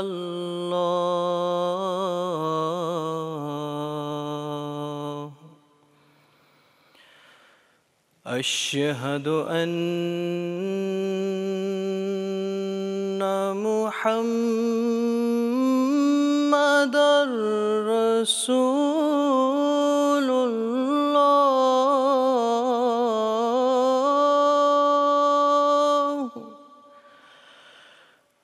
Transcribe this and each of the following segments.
الله أشهد أن محمد رسول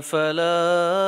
فلا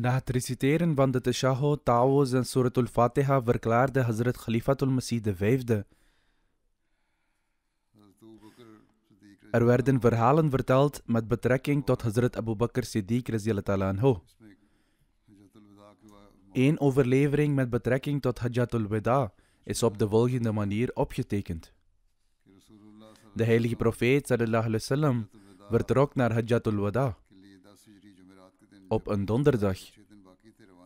Na het reciteren van de Teshaho, Ta'awuz en Surat al-Fatiha verklaarde Hazrat Khalifatul Masih V. Er werden verhalen verteld met betrekking tot Hazrat Abu Bakr Siddiq anhu. Eén overlevering met betrekking tot Hajjatul Wida is op de volgende manier opgetekend. De heilige profeet sallallahu alaihi wasallam vertrok naar Hajjatul Wada op een donderdag,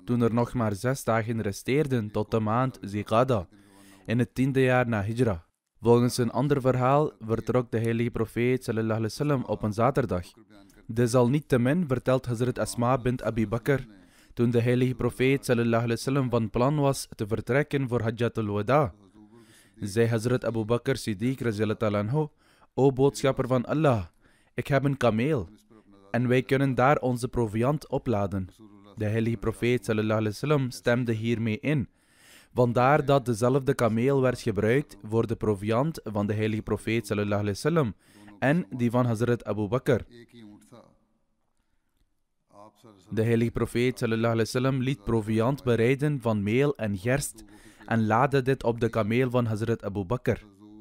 toen er nog maar zes dagen resteerden tot de maand Zikada, in het tiende jaar na Hijra. Volgens een ander verhaal vertrok de heilige profeet op een zaterdag. Desalniettemin vertelt Hazrat Asma bint Abi Bakr, toen de heilige profeet sallallahu sallam, van plan was te vertrekken voor Hajjatul Wada. Zei Hazrat Abu Bakr Siddiq, o boodschapper van Allah, ik heb een kameel en wij kunnen daar onze proviant opladen. De heilige profeet sallam, stemde hiermee in. Vandaar dat dezelfde kameel werd gebruikt voor de proviant van de heilige profeet sallam, en die van Hazrat Abu Bakr. De heilige profeet sallam, liet proviant bereiden van meel en gerst en laadde dit op de kameel van Hazrat Abu Bakr.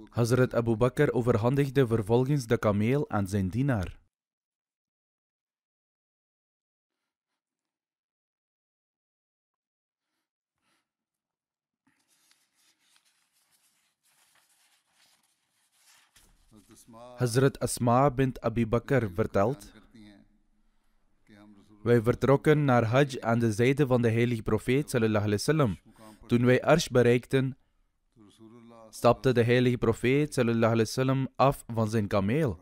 Hazrat Abu Bakr overhandigde vervolgens de kameel aan zijn dienaar. Hazrat Asma bint Abi Bakr vertelt. Wij vertrokken naar Hajj aan de zijde van de heilige profeet sallallahu alaihi wasallam. Toen wij Arsh bereikten, stapte de heilige profeet sallallahu alaihi wasallam af van zijn kameel.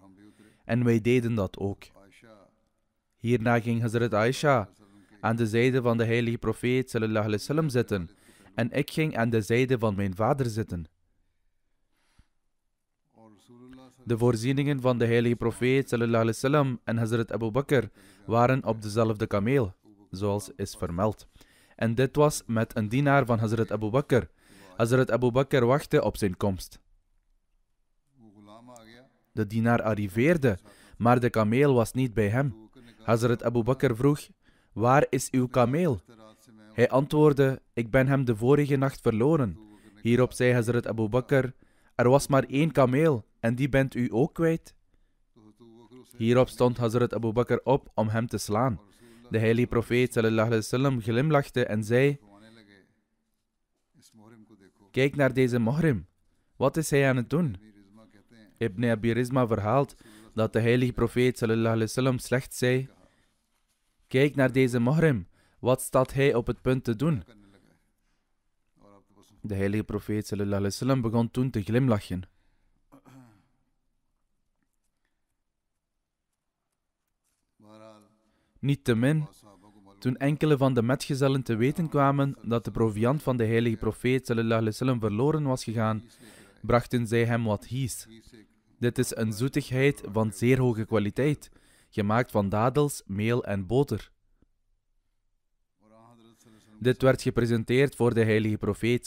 En wij deden dat ook. Hierna ging Hazrat Aisha aan de zijde van de heilige profeet sallallahu alaihi wasallam zitten en ik ging aan de zijde van mijn vader zitten. De voorzieningen van de heilige profeet sallallahu en Hazrat Abu Bakr waren op dezelfde kameel, zoals is vermeld. En dit was met een dienaar van Hazrat Abu Bakr. Hazrat Abu Bakr wachtte op zijn komst. De dienaar arriveerde, maar de kameel was niet bij hem. Hazrat Abu Bakr vroeg: Waar is uw kameel? Hij antwoordde: Ik ben hem de vorige nacht verloren. Hierop zei Hazrat Abu Bakr: Er was maar één kameel en die bent u ook kwijt. Hierop stond Hazrat Abu Bakr op om hem te slaan. De heilige profeet glimlachte en zei: Kijk naar deze mohrim. Wat is hij aan het doen? Ibn Abi Rizma verhaalt dat de heilige profeet slecht zei: Kijk naar deze mohrim. Wat staat hij op het punt te doen? De heilige profeet sallallahu alayhi begon toen te glimlachen. Niettemin, toen enkele van de metgezellen te weten kwamen dat de proviant van de heilige profeet sallam, verloren was gegaan, brachten zij hem wat hies. Dit is een zoetigheid van zeer hoge kwaliteit, gemaakt van dadels, meel en boter. Dit werd gepresenteerd voor de heilige profeet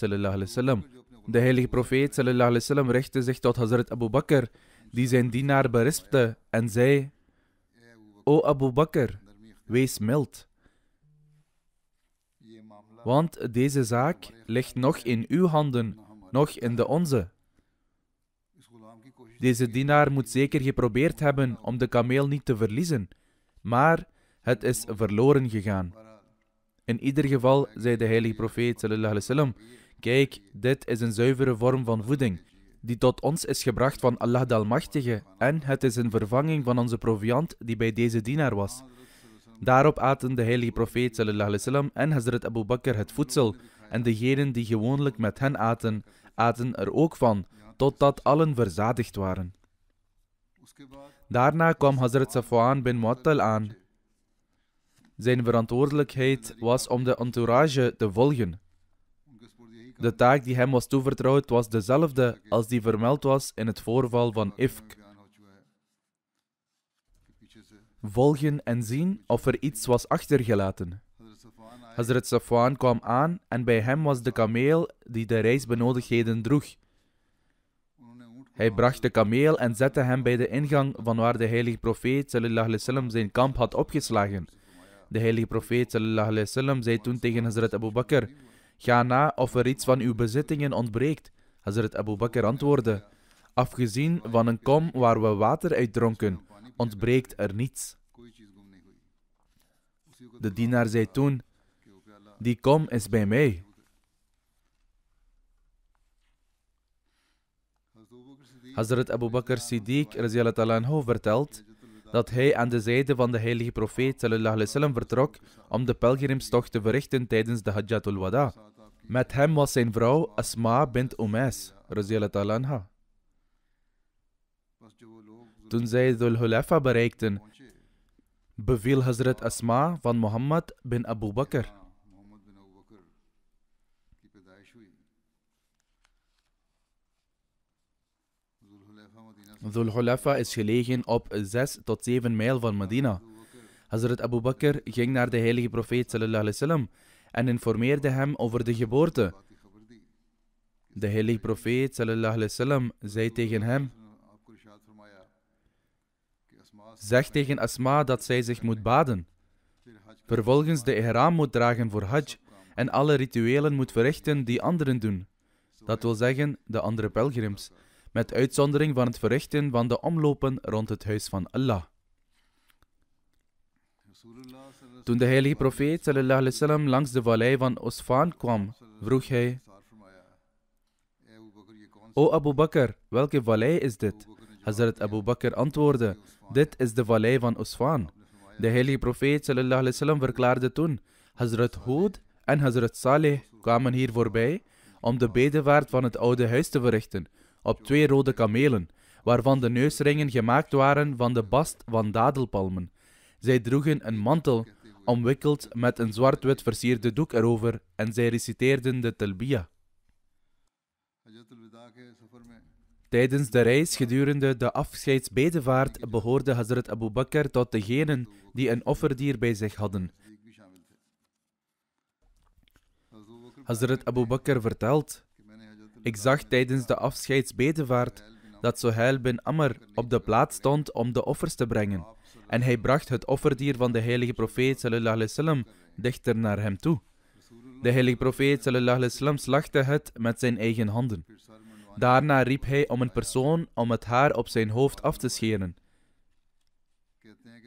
sallam. De heilige profeet sallam, richtte zich tot Hazrat Abu Bakr, die zijn dienaar berispte en zei, O Abu Bakr, Wees mild. Want deze zaak ligt nog in uw handen, nog in de onze. Deze dienaar moet zeker geprobeerd hebben om de kameel niet te verliezen, maar het is verloren gegaan. In ieder geval zei de heilige profeet sallallahu wasallam: Kijk, dit is een zuivere vorm van voeding, die tot ons is gebracht van Allah de Almachtige, en het is een vervanging van onze proviant die bij deze dienaar was. Daarop aten de heilige profeet sallam, en Hazrat Abu Bakr het voedsel, en degenen die gewoonlijk met hen aten, aten er ook van, totdat allen verzadigd waren. Daarna kwam Hazrat Safwan bin Muattal aan. Zijn verantwoordelijkheid was om de entourage te volgen. De taak die hem was toevertrouwd was dezelfde als die vermeld was in het voorval van Ifk volgen en zien of er iets was achtergelaten. Hazrat Safwan kwam aan en bij hem was de kameel die de reisbenodigdheden droeg. Hij bracht de kameel en zette hem bij de ingang van waar de heilige profeet sallam, zijn kamp had opgeslagen. De heilige profeet sallam, zei toen tegen Hazrat Abu Bakr, ga na of er iets van uw bezittingen ontbreekt. Hazrat Abu Bakr antwoordde, afgezien van een kom waar we water uit dronken, ontbreekt er niets. De dienaar zei toen, die kom is bij mij. Hazrat Abu Bakr Siddiq vertelt dat hij aan de zijde van de heilige profeet sallam, vertrok om de pelgrimstocht te verrichten tijdens de Hajjatul Wada. Met hem was zijn vrouw Asma bint Umais toen zij Dhul Hulafa bereikten, beviel Hazrat Asma van Mohammed bin Abu Bakr. Dhul Hulefa is gelegen op 6 tot 7 mijl van Medina. Hazrat Abu Bakr ging naar de heilige profeet sallam, en informeerde hem over de geboorte. De heilige profeet sallam, zei tegen hem... Zeg tegen Asma dat zij zich moet baden. Vervolgens de ihram moet dragen voor Hajj en alle rituelen moet verrichten die anderen doen. Dat wil zeggen, de andere pelgrims, met uitzondering van het verrichten van de omlopen rond het huis van Allah. Toen de heilige profeet wasallam langs de vallei van Osfaan kwam, vroeg hij: O Abu Bakr, welke vallei is dit? Hazrat Abu Bakr antwoordde, dit is de vallei van Usfan. De heilige profeet sallallahu alaihi wasallam verklaarde toen, Hazrat Hud en Hazrat Saleh kwamen hier voorbij om de bedevaart van het oude huis te verrichten, op twee rode kamelen, waarvan de neusringen gemaakt waren van de bast van dadelpalmen. Zij droegen een mantel, omwikkeld met een zwart-wit versierde doek erover, en zij reciteerden de Talbiyah. Tijdens de reis gedurende de afscheidsbedevaart behoorde Hazrat Abu Bakr tot degenen die een offerdier bij zich hadden. Hazrat Abu Bakr vertelt: Ik zag tijdens de afscheidsbedevaart dat Sohail bin Amr op de plaats stond om de offers te brengen. En hij bracht het offerdier van de heilige profeet sallam, dichter naar hem toe. De heilige profeet sallam slachtte het met zijn eigen handen. Daarna riep hij om een persoon om het haar op zijn hoofd af te scheren.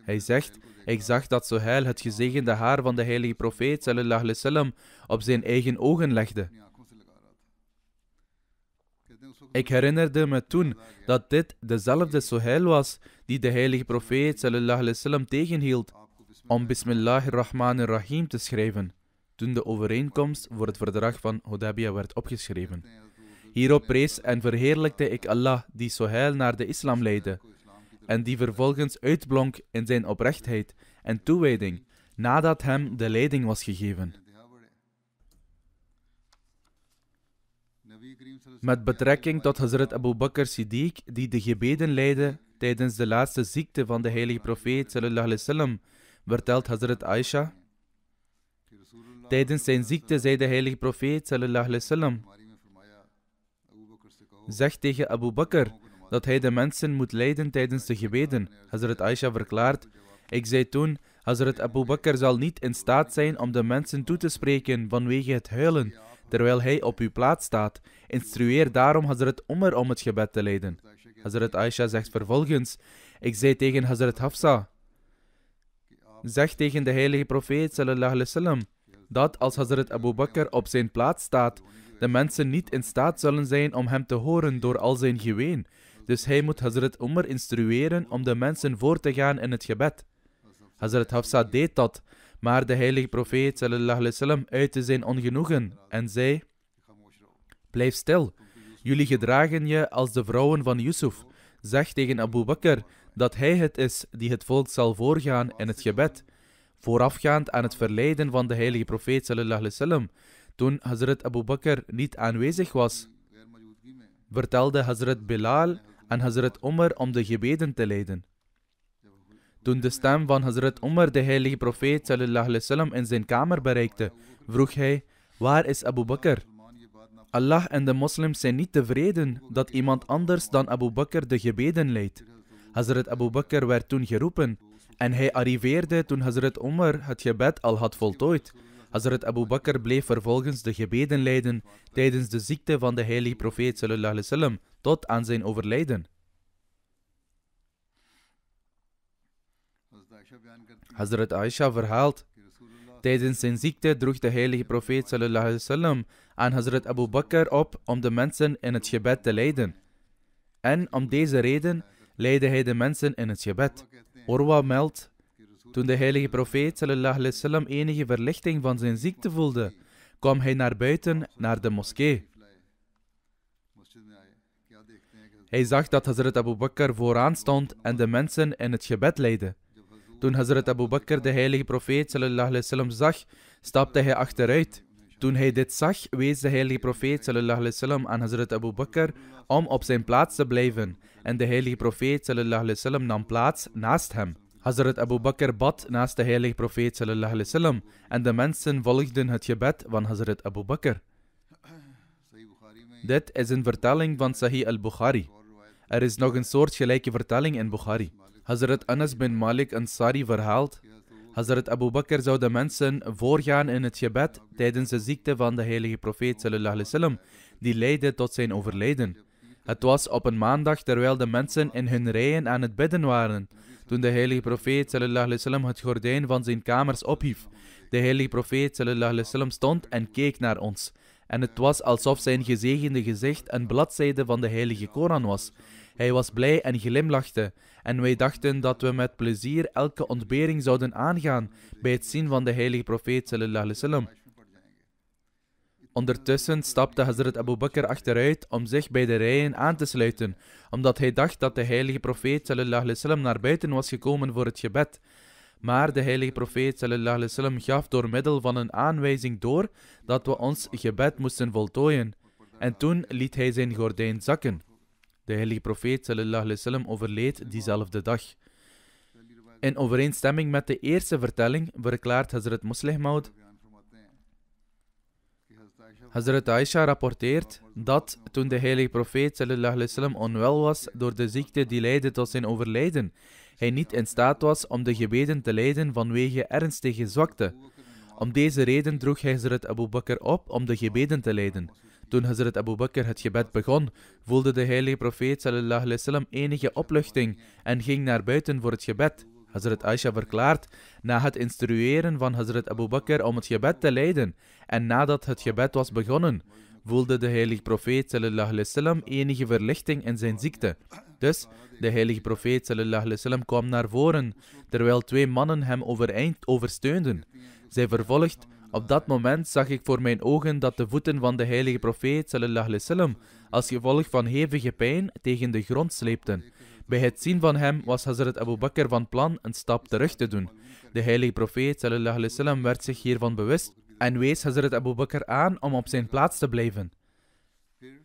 Hij zegt, ik zag dat Soheil het gezegende haar van de heilige profeet op zijn eigen ogen legde. Ik herinnerde me toen dat dit dezelfde Soheil was die de heilige profeet sallallahu alaihi wasallam tegenhield om Bismillahirrahmanirrahim te schrijven toen de overeenkomst voor het verdrag van Hodabiya werd opgeschreven. Hierop prees en verheerlijkte ik Allah die Soheil naar de islam leidde en die vervolgens uitblonk in zijn oprechtheid en toewijding nadat hem de leiding was gegeven. Met betrekking tot Hazrat Abu Bakr Siddiq, die de gebeden leidde tijdens de laatste ziekte van de heilige profeet, sallam, vertelt Hazrat Aisha. Tijdens zijn ziekte zei de heilige profeet, sallam, Zeg tegen Abu Bakr dat hij de mensen moet leiden tijdens de gebeden. Hazrat Aisha verklaart: Ik zei toen: Hazrat Abu Bakr zal niet in staat zijn om de mensen toe te spreken vanwege het huilen, terwijl hij op uw plaats staat. Instrueer daarom Hazrat ommer om het gebed te leiden. Hazrat Aisha zegt vervolgens: Ik zei tegen Hazrat Hafsa: Zeg tegen de heilige profeet sallallahu alaihi wasallam dat als Hazrat Abu Bakr op zijn plaats staat, de mensen niet in staat zullen zijn om hem te horen door al zijn geween. Dus hij moet Hazrat Umar instrueren om de mensen voor te gaan in het gebed. Hazrat Hafsa deed dat, maar de heilige profeet sallallahu uitte zijn ongenoegen en zei: Blijf stil. Jullie gedragen je als de vrouwen van Yusuf. Zeg tegen Abu Bakr dat hij het is die het volk zal voorgaan in het gebed. Voorafgaand aan het verleiden van de heilige profeet sallallahu toen Hazrat Abu Bakr niet aanwezig was, vertelde Hazrat Bilal aan Hazrat Umar om de gebeden te leiden. Toen de stem van Hazrat Umar de heilige profeet sallam, in zijn kamer bereikte, vroeg hij, waar is Abu Bakr? Allah en de moslims zijn niet tevreden dat iemand anders dan Abu Bakr de gebeden leidt. Hazrat Abu Bakr werd toen geroepen en hij arriveerde toen Hazrat Umar het gebed al had voltooid. Hazrat Abu Bakr bleef vervolgens de gebeden leiden tijdens de ziekte van de heilige profeet sallallahu wasallam tot aan zijn overlijden. Hazrat Aisha verhaalt Tijdens zijn ziekte droeg de heilige profeet sallallahu wasallam aan Hazrat Abu Bakr op om de mensen in het gebed te leiden. En om deze reden leidde hij de mensen in het gebed. Orwa meldt toen de heilige profeet sallallahu alaihi wasallam enige verlichting van zijn ziekte voelde, kwam hij naar buiten naar de moskee. Hij zag dat Hazrat Abu Bakr vooraan stond en de mensen in het gebed leidde. Toen Hazrat Abu Bakr de heilige profeet sallallahu alaihi wasallam zag, stapte hij achteruit. Toen hij dit zag, wees de heilige profeet sallallahu alaihi wasallam aan Hazrat Abu Bakr om op zijn plaats te blijven. En de heilige profeet sallallahu alaihi wasallam nam plaats naast hem. Hazrat Abu Bakr bad naast de heilige profeet sallallahu alaihi wasallam en de mensen volgden het gebed van Hazrat Abu Bakr. Dit is een vertelling van Sahih al-Bukhari. Er is nog een soortgelijke vertelling in Bukhari. Hazrat Anas bin Malik Ansari verhaalt: Hazrat Abu Bakr zou de mensen voorgaan in het gebed tijdens de ziekte van de heilige profeet sallallahu alaihi wasallam, die leidde tot zijn overlijden. Het was op een maandag terwijl de mensen in hun rijen aan het bidden waren, toen de heilige profeet sallam, het gordijn van zijn kamers ophief. De heilige profeet sallam, stond en keek naar ons. En het was alsof zijn gezegende gezicht een bladzijde van de heilige Koran was. Hij was blij en glimlachte, en wij dachten dat we met plezier elke ontbering zouden aangaan bij het zien van de heilige profeet sallam. Ondertussen stapte Hazrat Abu Bakr achteruit om zich bij de rijen aan te sluiten, omdat hij dacht dat de heilige profeet sallam, naar buiten was gekomen voor het gebed. Maar de heilige profeet sallallahu sallam, gaf door middel van een aanwijzing door dat we ons gebed moesten voltooien. En toen liet hij zijn gordijn zakken. De heilige profeet sallallahu sallam, overleed diezelfde dag. In overeenstemming met de eerste vertelling verklaart Hazrat Maud. Hazrat Aisha rapporteert dat toen de heilige profeet onwel was door de ziekte die leidde tot zijn overlijden, hij niet in staat was om de gebeden te leiden vanwege ernstige zwakte. Om deze reden droeg hij Hazrat Abu Bakr op om de gebeden te leiden. Toen Hazrat Abu Bakr het gebed begon, voelde de heilige profeet enige opluchting en ging naar buiten voor het gebed. Hazrat Aisha verklaart, na het instrueren van Hazrat Abu Bakr om het gebed te leiden en nadat het gebed was begonnen, voelde de heilige profeet sallallahu alaihi wasallam enige verlichting in zijn ziekte. Dus de heilige profeet sallallahu alaihi wasallam kwam naar voren, terwijl twee mannen hem overeind oversteunden. Zij vervolgt, op dat moment zag ik voor mijn ogen dat de voeten van de heilige profeet sallallahu alaihi wasallam als gevolg van hevige pijn tegen de grond sleepten. Bij het zien van hem was Hazrat Abu Bakr van plan een stap terug te doen. De heilige profeet sallallahu alaihi werd zich hiervan bewust en wees Hazrat Abu Bakr aan om op zijn plaats te blijven.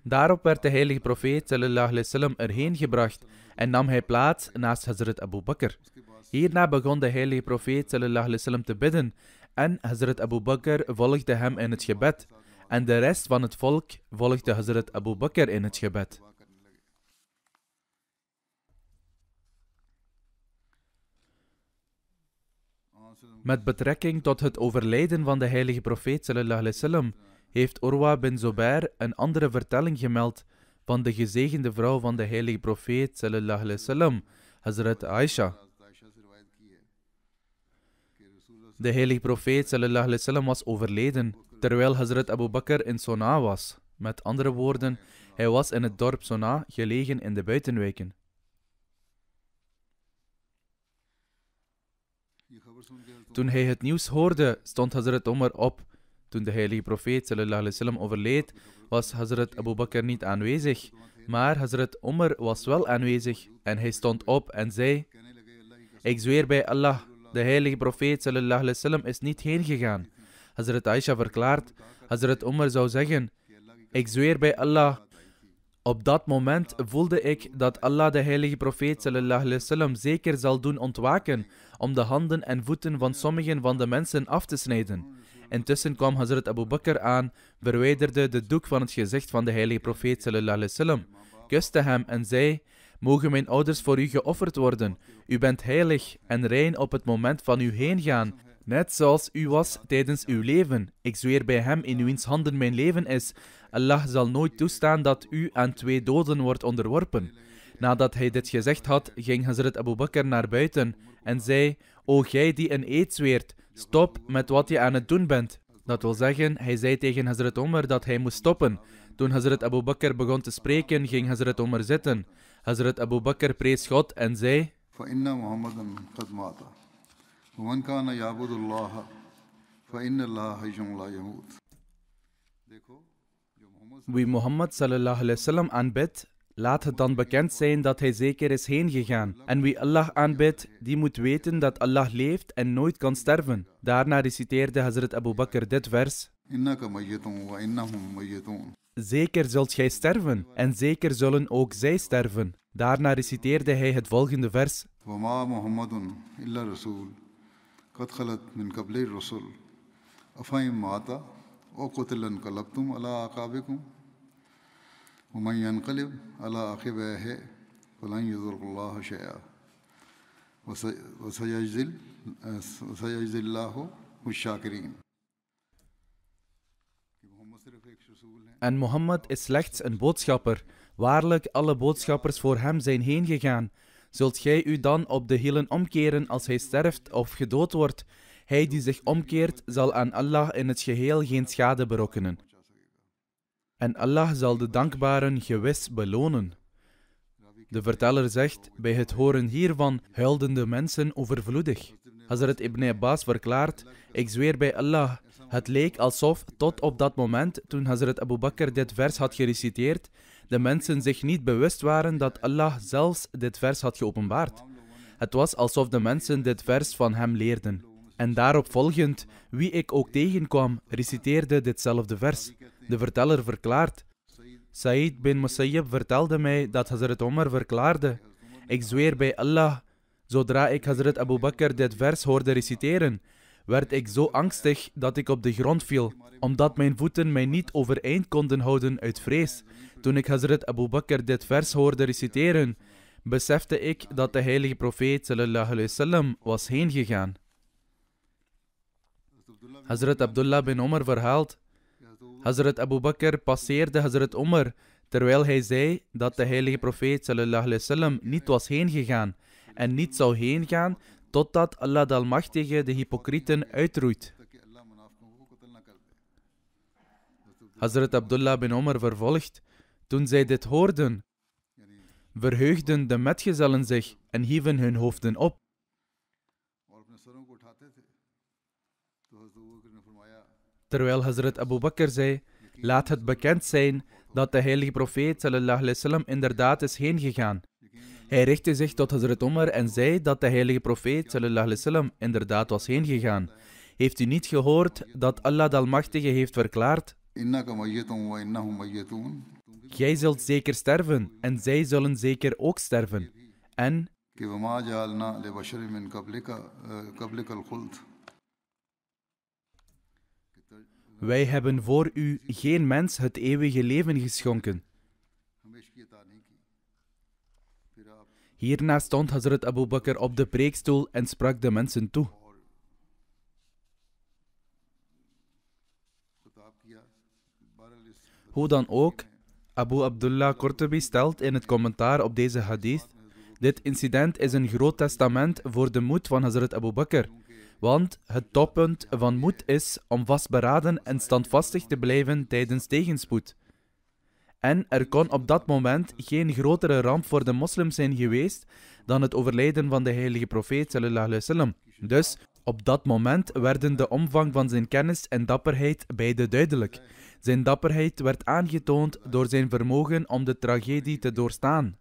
Daarop werd de heilige profeet sallallahu alaihi erheen gebracht en nam hij plaats naast Hazrat Abu Bakr. Hierna begon de heilige profeet sallallahu alaihi te bidden en Hazrat Abu Bakr volgde hem in het gebed en de rest van het volk volgde Hazrat Abu Bakr in het gebed. Met betrekking tot het overlijden van de heilige profeet sallam, heeft Orwa bin Zubair een andere vertelling gemeld van de gezegende vrouw van de heilige profeet sallam, Hazrat Aisha. De heilige profeet sallam was overleden terwijl Hazrat Abu Bakr in Sona was. Met andere woorden, hij was in het dorp Sona gelegen in de buitenwijken. Toen hij het nieuws hoorde, stond Hazrat Omar op. Toen de heilige profeet sallam, overleed, was Hazrat Abu Bakr niet aanwezig. Maar Hazrat Omar was wel aanwezig en hij stond op en zei: Ik zweer bij Allah, de heilige profeet sallam, is niet heen gegaan. Hazrat Aisha verklaart: Hazrat Omar zou zeggen: Ik zweer bij Allah. Op dat moment voelde ik dat Allah de heilige profeet sallam, zeker zal doen ontwaken om de handen en voeten van sommigen van de mensen af te snijden. Intussen kwam Hazrat Abu Bakr aan, verwijderde de doek van het gezicht van de heilige profeet sallallahu kuste hem en zei, Mogen mijn ouders voor u geofferd worden? U bent heilig en rein op het moment van uw heengaan, net zoals u was tijdens uw leven. Ik zweer bij hem in wiens handen mijn leven is. Allah zal nooit toestaan dat u aan twee doden wordt onderworpen. Nadat hij dit gezegd had, ging Hazrat Abu Bakr naar buiten en zei: O gij die een eed zweert, stop met wat je aan het doen bent. Dat wil zeggen, hij zei tegen Hazrat Omar dat hij moest stoppen. Toen Hazrat Abu Bakr begon te spreken, ging Hazrat Omar zitten. Hazrat Abu Bakr prees God en zei: Wie Mohammed sallallahu alaihi wasallam aanbidt, Laat het dan bekend zijn dat hij zeker is heengegaan. En wie Allah aanbidt, die moet weten dat Allah leeft en nooit kan sterven. Daarna reciteerde Hazrat Abu Bakr dit vers. Zeker zult gij sterven, en zeker zullen ook zij sterven. Daarna reciteerde hij het volgende vers. o ومن ينقلب على فلن الله شيئا En Mohammed is slechts een boodschapper. Waarlijk, alle boodschappers voor hem zijn heen gegaan. Zult gij u dan op de hielen omkeren als hij sterft of gedood wordt? Hij die zich omkeert, zal aan Allah in het geheel geen schade berokkenen en Allah zal de dankbaren gewis belonen. De verteller zegt, bij het horen hiervan huilden de mensen overvloedig. Hazrat ibn Abbas verklaart, ik zweer bij Allah, het leek alsof tot op dat moment, toen Hazrat Abu Bakr dit vers had gereciteerd, de mensen zich niet bewust waren dat Allah zelfs dit vers had geopenbaard. Het was alsof de mensen dit vers van hem leerden. En daarop volgend, wie ik ook tegenkwam, reciteerde ditzelfde vers. De verteller verklaart. Saïd bin Musayyib vertelde mij dat Hazrat Omar verklaarde. Ik zweer bij Allah, zodra ik Hazrat Abu Bakr dit vers hoorde reciteren, werd ik zo angstig dat ik op de grond viel, omdat mijn voeten mij niet overeind konden houden uit vrees. Toen ik Hazrat Abu Bakr dit vers hoorde reciteren, besefte ik dat de heilige profeet sallallahu alayhi wasallam was heengegaan. Hazrat Abdullah bin Omar verhaalt Hazrat Abu Bakr passeerde Hazrat Omar, terwijl hij zei dat de heilige profeet sallallahu alaihi wasallam niet was heengegaan en niet zou heengaan totdat Allah de Almachtige de hypocrieten uitroeit. Hazrat Abdullah bin Omar vervolgt, toen zij dit hoorden, verheugden de metgezellen zich en hieven hun hoofden op. Terwijl Hazrat Abu Bakr zei: Laat het bekend zijn dat de heilige profeet sallam, inderdaad is heengegaan. Hij richtte zich tot Hazrat Omar en zei dat de heilige profeet wasallam inderdaad was heengegaan. Heeft u niet gehoord dat Allah de Almachtige heeft verklaard? Jij zult zeker sterven en zij zullen zeker ook sterven. En Wij hebben voor u geen mens het eeuwige leven geschonken. Hierna stond Hazrat Abu Bakr op de preekstoel en sprak de mensen toe. Hoe dan ook, Abu Abdullah Qurtubi stelt in het commentaar op deze hadith: Dit incident is een groot testament voor de moed van Hazrat Abu Bakr. Want het toppunt van moed is om vastberaden en standvastig te blijven tijdens tegenspoed. En er kon op dat moment geen grotere ramp voor de moslims zijn geweest dan het overlijden van de heilige profeet sallallahu wasallam. Dus op dat moment werden de omvang van zijn kennis en dapperheid beide duidelijk. Zijn dapperheid werd aangetoond door zijn vermogen om de tragedie te doorstaan.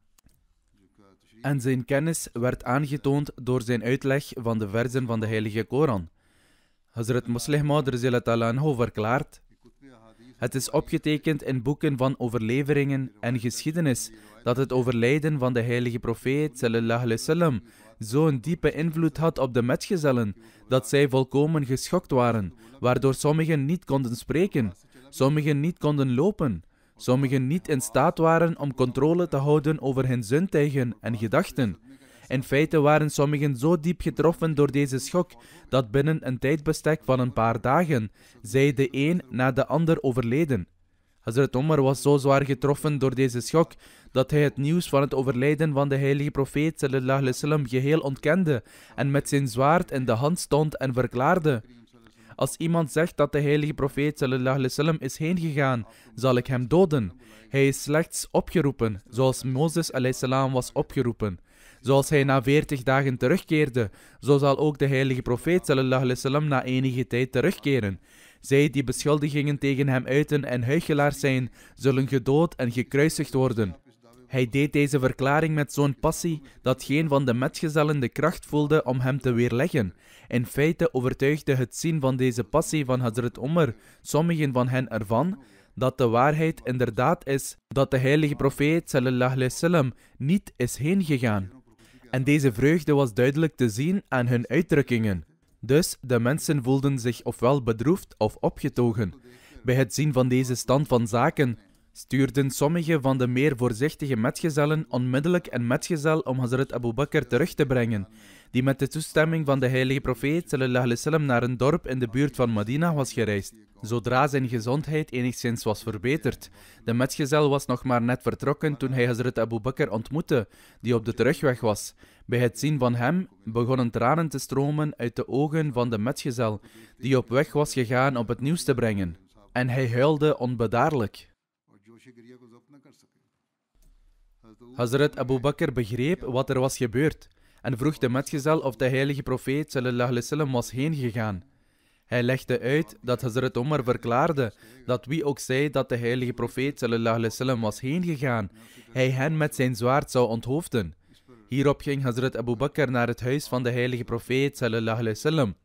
En zijn kennis werd aangetoond door zijn uitleg van de verzen van de Heilige Koran. Hazrat Muslim Maud anhu verklaart: Het is opgetekend in boeken van overleveringen en geschiedenis dat het overlijden van de heilige profeet zo'n diepe invloed had op de metgezellen dat zij volkomen geschokt waren, waardoor sommigen niet konden spreken, sommigen niet konden lopen, Sommigen niet in staat waren om controle te houden over hun zintuigen en gedachten. In feite waren sommigen zo diep getroffen door deze schok dat binnen een tijdbestek van een paar dagen zij de een na de ander overleden. Hazrat Omar was zo zwaar getroffen door deze schok dat hij het nieuws van het overlijden van de heilige profeet sallallahu alaihi wasallam geheel ontkende en met zijn zwaard in de hand stond en verklaarde: als iemand zegt dat de heilige profeet sallallahu alayhi is heengegaan, zal ik hem doden. Hij is slechts opgeroepen, zoals Mozes was opgeroepen. Zoals hij na veertig dagen terugkeerde, zo zal ook de heilige profeet sallallahu alayhi na enige tijd terugkeren. Zij die beschuldigingen tegen hem uiten en huichelaars zijn, zullen gedood en gekruisigd worden. Hij deed deze verklaring met zo'n passie dat geen van de metgezellen de kracht voelde om hem te weerleggen. In feite overtuigde het zien van deze passie van Hazrat Omer, sommigen van hen ervan dat de waarheid inderdaad is dat de heilige profeet sallallahu alaihi wasallam niet is heengegaan. En deze vreugde was duidelijk te zien aan hun uitdrukkingen. Dus de mensen voelden zich ofwel bedroefd of opgetogen. Bij het zien van deze stand van zaken stuurden sommige van de meer voorzichtige metgezellen onmiddellijk een metgezel om Hazrat Abu Bakr terug te brengen, die met de toestemming van de heilige profeet sallam, naar een dorp in de buurt van Medina was gereisd. Zodra zijn gezondheid enigszins was verbeterd, de metgezel was nog maar net vertrokken toen hij Hazrat Abu Bakr ontmoette, die op de terugweg was. Bij het zien van hem begonnen tranen te stromen uit de ogen van de metgezel, die op weg was gegaan om het nieuws te brengen. En hij huilde onbedaarlijk. Hazrat Abu Bakr begreep wat er was gebeurd en vroeg de metgezel of de heilige profeet sallam, was heen gegaan. Hij legde uit dat Hazrat Omar verklaarde dat wie ook zei dat de heilige profeet sallam, was heen gegaan, hij hen met zijn zwaard zou onthoofden. Hierop ging Hazrat Abu Bakr naar het huis van de heilige profeet sallam.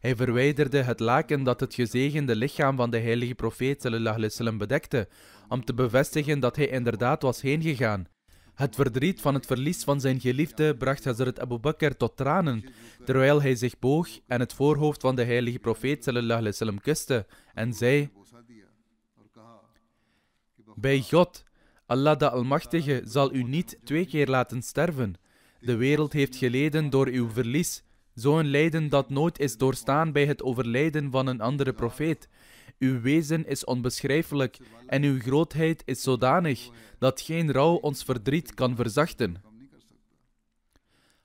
Hij verwijderde het laken dat het gezegende lichaam van de heilige profeet sallam, bedekte, om te bevestigen dat hij inderdaad was heengegaan. Het verdriet van het verlies van zijn geliefde bracht Hazrat Abu Bakr tot tranen, terwijl hij zich boog en het voorhoofd van de heilige profeet sallallahu alaihi kuste en zei: Bij God, Allah de Almachtige, zal u niet twee keer laten sterven. De wereld heeft geleden door uw verlies, zo'n lijden dat nooit is doorstaan bij het overlijden van een andere profeet. Uw wezen is onbeschrijfelijk en uw grootheid is zodanig dat geen rouw ons verdriet kan verzachten.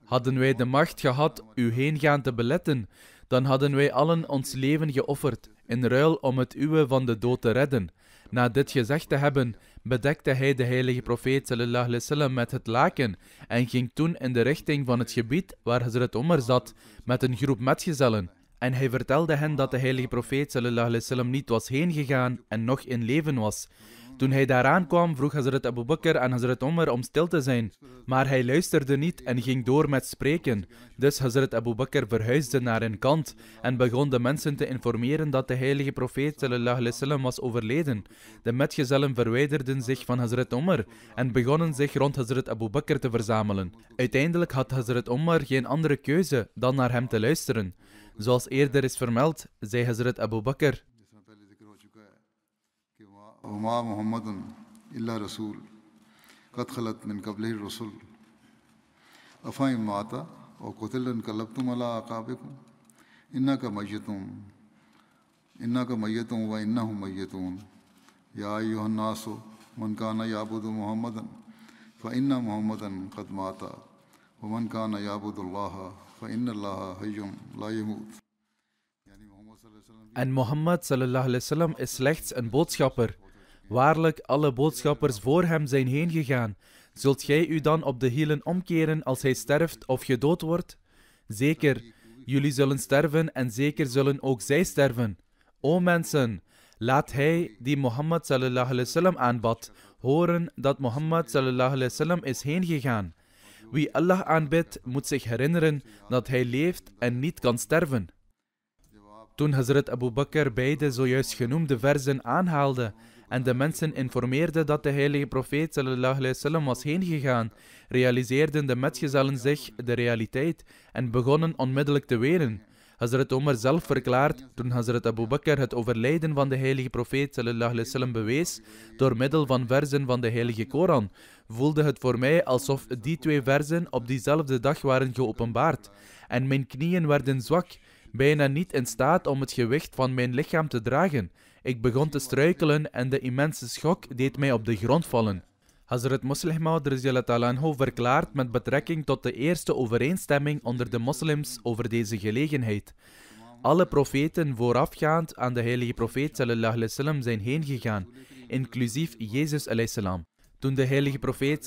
Hadden wij de macht gehad heen heengaan te beletten, dan hadden wij allen ons leven geofferd in ruil om het uwe van de dood te redden. Na dit gezegd te hebben, bedekte hij de heilige profeet sallallahu met het laken en ging toen in de richting van het gebied waar Hazrat Omar zat met een groep metgezellen. En hij vertelde hen dat de heilige profeet sallallahu alayhi wasallam niet was heengegaan en nog in leven was. Toen hij daaraan kwam, vroeg Hazrat Abu Bakr aan Hazrat Omar om stil te zijn, maar hij luisterde niet en ging door met spreken. Dus Hazrat Abu Bakr verhuisde naar een kant en begon de mensen te informeren dat de heilige profeet sallallahu alayhi wasallam was overleden. De metgezellen verwijderden zich van Hazrat Omar en begonnen zich rond Hazrat Abu Bakr te verzamelen. Uiteindelijk had Hazrat Omar geen andere keuze dan naar hem te luisteren. Zoals eerder is vermeld, zei Hazrat Abu Bakr. إنك ميتون إنك ميتون وإنهم ميتون يا أيها الناس من كان يعبد محمدا فإن محمدا قد مات ومن كان يعبد الله En Mohammed sallam is slechts een boodschapper. Waarlijk, alle boodschappers voor hem zijn heen gegaan. Zult gij u dan op de hielen omkeren als hij sterft of gedood wordt? Zeker, jullie zullen sterven en zeker zullen ook zij sterven. O mensen, laat hij die Mohammed sallallahu aanbad horen dat Mohammed sallallahu is heengegaan. Wie Allah aanbidt, moet zich herinneren dat hij leeft en niet kan sterven. Toen Hazrat Abu Bakr beide zojuist genoemde verzen aanhaalde en de mensen informeerde dat de heilige profeet sallallahu was heengegaan, realiseerden de metgezellen zich de realiteit en begonnen onmiddellijk te wenen. Hazrat Omar zelf verklaart, toen Hazrat Abu Bakr het overlijden van de heilige profeet sallam, bewees door middel van verzen van de heilige Koran, voelde het voor mij alsof die twee verzen op diezelfde dag waren geopenbaard. En mijn knieën werden zwak, bijna niet in staat om het gewicht van mijn lichaam te dragen. Ik begon te struikelen en de immense schok deed mij op de grond vallen. Hazrat Muslim Maud verklaart met betrekking tot de eerste overeenstemming onder de moslims over deze gelegenheid. Alle profeten voorafgaand aan de heilige profeet sallam, zijn heengegaan, inclusief Jezus salam. Toen de heilige profeet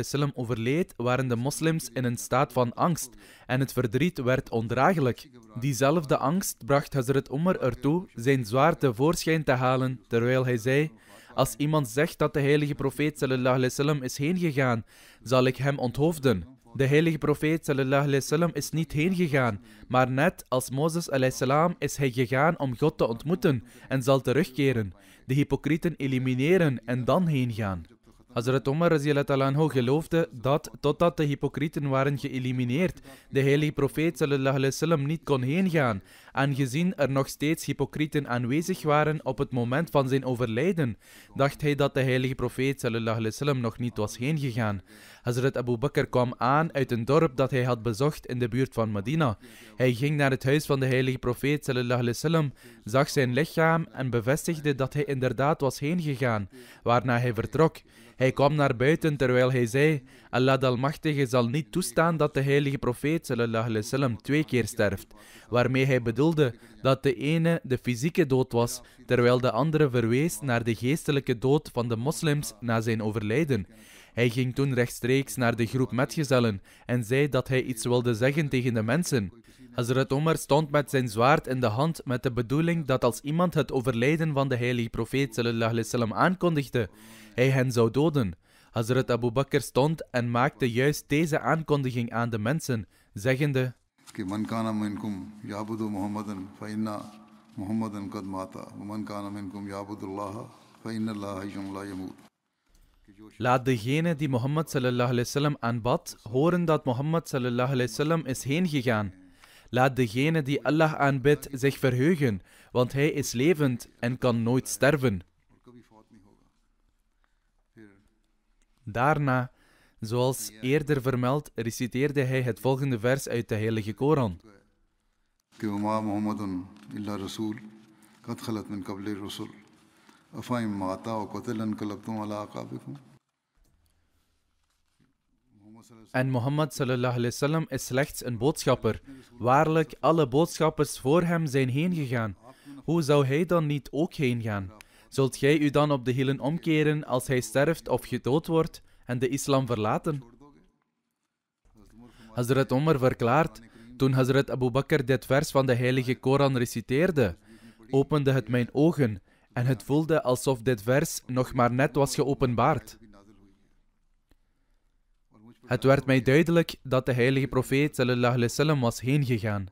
sallam, overleed, waren de moslims in een staat van angst en het verdriet werd ondraaglijk. Diezelfde angst bracht Hazrat Umar ertoe zijn zwaard tevoorschijn te halen, terwijl hij zei... Als iemand zegt dat de heilige profeet sallallahu alaihi wasallam is heengegaan, zal ik hem onthoofden. De heilige profeet sallallahu alaihi wasallam is niet heen gegaan, maar net als Mozes alaihi salam is hij gegaan om God te ontmoeten en zal terugkeren, de hypocrieten elimineren en dan heen gaan. Hazrat Omar anhu geloofde dat, totdat de hypocrieten waren geëlimineerd, de heilige profeet sallam niet kon heengaan, aangezien er nog steeds hypocrieten aanwezig waren op het moment van zijn overlijden, dacht hij dat de heilige profeet sallam nog niet was heengegaan. Hazrat Abu Bakr kwam aan uit een dorp dat hij had bezocht in de buurt van Medina. Hij ging naar het huis van de heilige profeet sallallahu zag zijn lichaam en bevestigde dat hij inderdaad was heengegaan, waarna hij vertrok. Hij kwam naar buiten terwijl hij zei: Allah de Almachtige zal niet toestaan dat de heilige profeet sallallahu twee keer sterft, waarmee hij bedoelde dat de ene de fysieke dood was, terwijl de andere verwees naar de geestelijke dood van de moslims na zijn overlijden. Hij ging toen rechtstreeks naar de groep metgezellen en zei dat hij iets wilde zeggen tegen de mensen. Hazrat Omar stond met zijn zwaard in de hand met de bedoeling dat als iemand het overlijden van de heilige profeet sallam, aankondigde, hij hen zou doden. Hazrat Abu Bakr stond en maakte juist deze aankondiging aan de mensen, zeggende... Laat degene die Mohammed sallallahu alayhi wasallam aanbad horen dat Mohammed sallallahu alayhi wasallam is heengegaan. Laat degene die Allah aanbidt zich verheugen, want hij is levend en kan nooit sterven. Daarna, zoals eerder vermeld, reciteerde hij het volgende vers uit de Heilige Koran. En Mohammed sallam is slechts een boodschapper. Waarlijk, alle boodschappers voor hem zijn heen gegaan. Hoe zou hij dan niet ook heen gaan? Zult gij u dan op de hielen omkeren als hij sterft of gedood wordt en de islam verlaten? Hazrat Omar verklaart, toen Hazrat Abu Bakr dit vers van de heilige Koran reciteerde, opende het mijn ogen en het voelde alsof dit vers nog maar net was geopenbaard. Het werd mij duidelijk dat de heilige profeet sallallahu alaihi wasallam was heengegaan.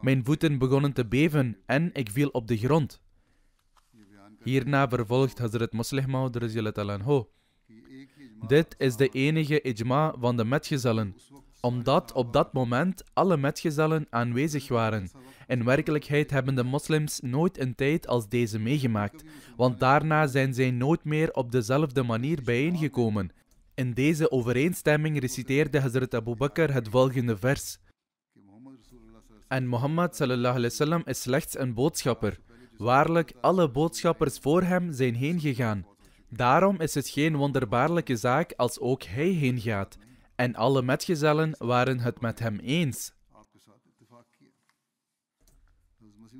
Mijn voeten begonnen te beven en ik viel op de grond. Hierna vervolgt Hazrat Mosleh Maud Dit is de enige ijma van de metgezellen, omdat op dat moment alle metgezellen aanwezig waren. In werkelijkheid hebben de moslims nooit een tijd als deze meegemaakt, want daarna zijn zij nooit meer op dezelfde manier bijeengekomen. In deze overeenstemming reciteerde Hazrat Abu Bakr het volgende vers. En Mohammed sallallahu alaihi wasallam is slechts een boodschapper. Waarlijk, alle boodschappers voor hem zijn heengegaan. Daarom is het geen wonderbaarlijke zaak als ook hij heen gaat. En alle metgezellen waren het met hem eens.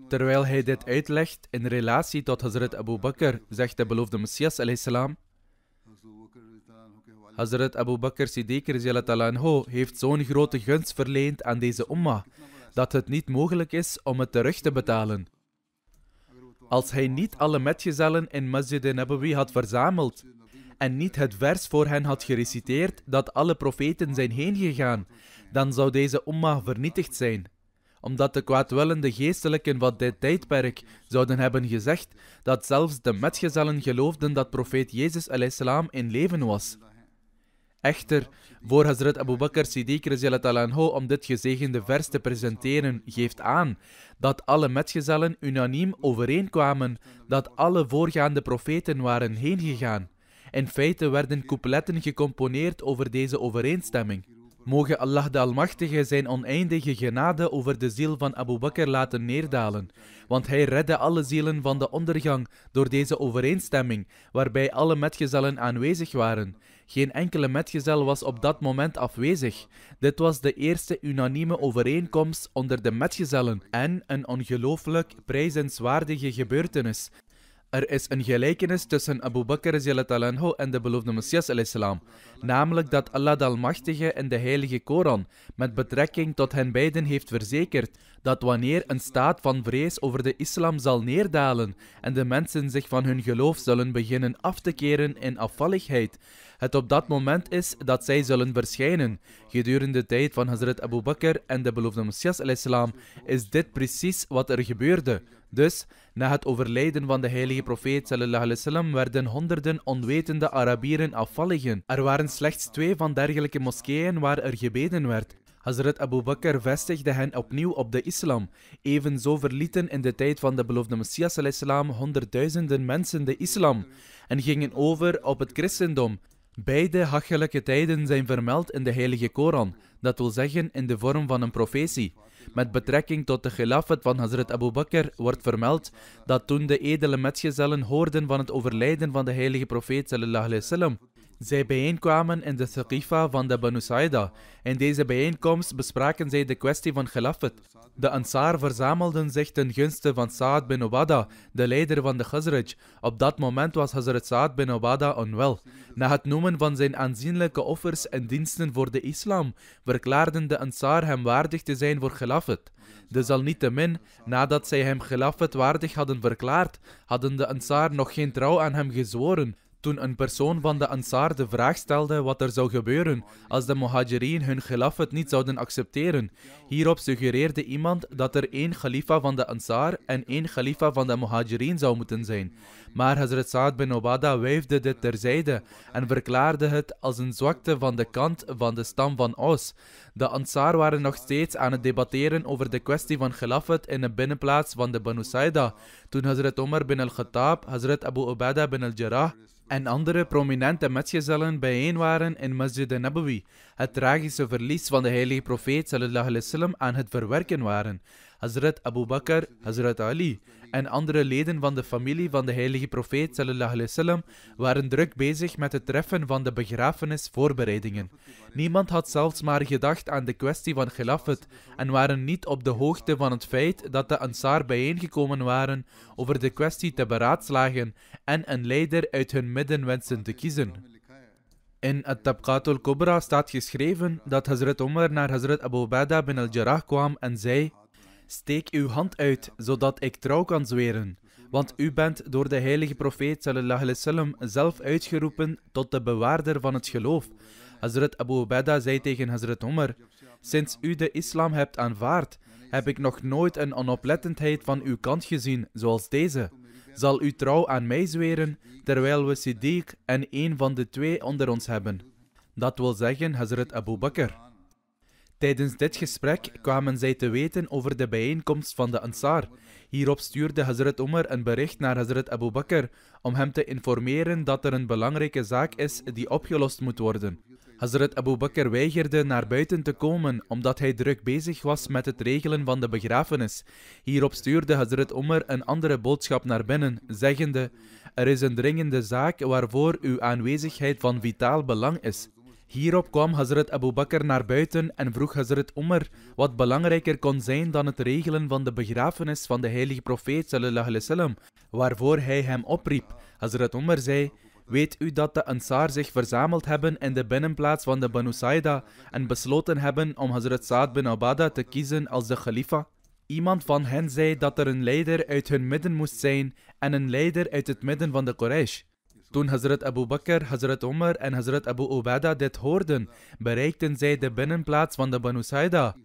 Terwijl hij dit uitlegt in relatie tot Hazrat Abu Bakr, zegt de beloofde Messias salam, Hazrat Abu Bakr Siddiq heeft zo'n grote gunst verleend aan deze umma dat het niet mogelijk is om het terug te betalen. Als hij niet alle metgezellen in Masjid Nabawi had verzameld en niet het vers voor hen had gereciteerd dat alle profeten zijn heengegaan, dan zou deze umma vernietigd zijn omdat de kwaadwillende geestelijken van dit tijdperk zouden hebben gezegd dat zelfs de metgezellen geloofden dat profeet Jezus al-Islam in leven was. Echter, voor Hazrat Abu Bakr Siddiq anhu om dit gezegende vers te presenteren, geeft aan dat alle metgezellen unaniem overeenkwamen dat alle voorgaande profeten waren heengegaan. In feite werden coupletten gecomponeerd over deze overeenstemming. Mogen Allah de Almachtige zijn oneindige genade over de ziel van Abu Bakr laten neerdalen, want hij redde alle zielen van de ondergang door deze overeenstemming, waarbij alle metgezellen aanwezig waren. Geen enkele metgezel was op dat moment afwezig. Dit was de eerste unanieme overeenkomst onder de metgezellen en een ongelooflijk prijzenswaardige gebeurtenis er is een gelijkenis tussen Abu Bakr en de beloofde Messias islam, namelijk dat Allah de Almachtige in de heilige Koran met betrekking tot hen beiden heeft verzekerd dat wanneer een staat van vrees over de islam zal neerdalen en de mensen zich van hun geloof zullen beginnen af te keren in afvalligheid, het op dat moment is dat zij zullen verschijnen. Gedurende de tijd van Hazrat Abu Bakr en de beloofde Messias al-Islam is dit precies wat er gebeurde. Dus, na het overlijden van de heilige profeet werden honderden onwetende Arabieren afvalligen. Er waren slechts twee van dergelijke moskeeën waar er gebeden werd. Hazrat Abu Bakr vestigde hen opnieuw op de islam. Evenzo verlieten in de tijd van de beloofde Messias islam honderdduizenden mensen de islam en gingen over op het christendom. Beide hachelijke tijden zijn vermeld in de Heilige Koran, dat wil zeggen in de vorm van een profetie. Met betrekking tot de gelafet van Hazrat Abu Bakr wordt vermeld dat toen de edele metgezellen hoorden van het overlijden van de heilige profeet sallallahu zij bijeenkwamen in de Thaqifa van de Banu Saida. In deze bijeenkomst bespraken zij de kwestie van Khilafat. De Ansar verzamelden zich ten gunste van Saad bin Obada, de leider van de Khazraj. Op dat moment was Hazrat Saad bin Obada onwel. Na het noemen van zijn aanzienlijke offers en diensten voor de islam, verklaarden de Ansar hem waardig te zijn voor Khilafat. Desalniettemin, nadat zij hem Gelafet waardig hadden verklaard, hadden de Ansar nog geen trouw aan hem gezworen. Toen een persoon van de Ansar de vraag stelde wat er zou gebeuren als de Muhajirin hun gelafet niet zouden accepteren, hierop suggereerde iemand dat er één Khalifa van de Ansar en één Khalifa van de Muhajirin zou moeten zijn. Maar Hazrat Saad bin Obada weefde dit terzijde en verklaarde het als een zwakte van de kant van de stam van Os. De Ansar waren nog steeds aan het debatteren over de kwestie van gelafet in de binnenplaats van de Banu Saida, toen Hazrat Omar bin al-Khattab Hazrat Abu Ubada bin al-Jarrah en andere prominente metgezellen bijeen waren in Masjid Nabawi, het tragische verlies van de heilige profeet sallallahu aan het verwerken waren Hazrat Abu Bakr, Hazrat Ali en andere leden van de familie van de heilige profeet waren druk bezig met het treffen van de begrafenisvoorbereidingen. Niemand had zelfs maar gedacht aan de kwestie van gelafet en waren niet op de hoogte van het feit dat de Ansar bijeengekomen waren over de kwestie te beraadslagen en een leider uit hun midden wensen te kiezen. In het Tabqatul al-Kubra staat geschreven dat Hazrat Omar naar Hazrat Abu Bada bin al-Jarrah kwam en zei Steek uw hand uit, zodat ik trouw kan zweren. Want u bent door de heilige profeet sallallahu alaihi wasallam zelf uitgeroepen tot de bewaarder van het geloof. Hazrat Abu Ubaida zei tegen Hazrat Omar, Sinds u de islam hebt aanvaard, heb ik nog nooit een onoplettendheid van uw kant gezien zoals deze. Zal u trouw aan mij zweren, terwijl we Siddiq en een van de twee onder ons hebben? Dat wil zeggen Hazrat Abu Bakr. Tijdens dit gesprek kwamen zij te weten over de bijeenkomst van de Ansar. Hierop stuurde Hazrat Omer een bericht naar Hazrat Abu Bakr om hem te informeren dat er een belangrijke zaak is die opgelost moet worden. Hazrat Abu Bakr weigerde naar buiten te komen omdat hij druk bezig was met het regelen van de begrafenis. Hierop stuurde Hazrat Omer een andere boodschap naar binnen, zeggende: Er is een dringende zaak waarvoor uw aanwezigheid van vitaal belang is. Hierop kwam Hazrat Abu Bakr naar buiten en vroeg Hazrat Umar wat belangrijker kon zijn dan het regelen van de begrafenis van de heilige profeet sallallahu waarvoor hij hem opriep. Hazrat Umar zei, Weet u dat de Ansar zich verzameld hebben in de binnenplaats van de Banu Saida en besloten hebben om Hazrat Saad bin Abada te kiezen als de khalifa? Iemand van hen zei dat er een leider uit hun midden moest zijn en een leider uit het midden van de Quraysh. Toen Hazrat Abu Bakr, Hazrat Omar en Hazrat Abu Ubada dit hoorden, bereikten zij de binnenplaats van de Banu Saida,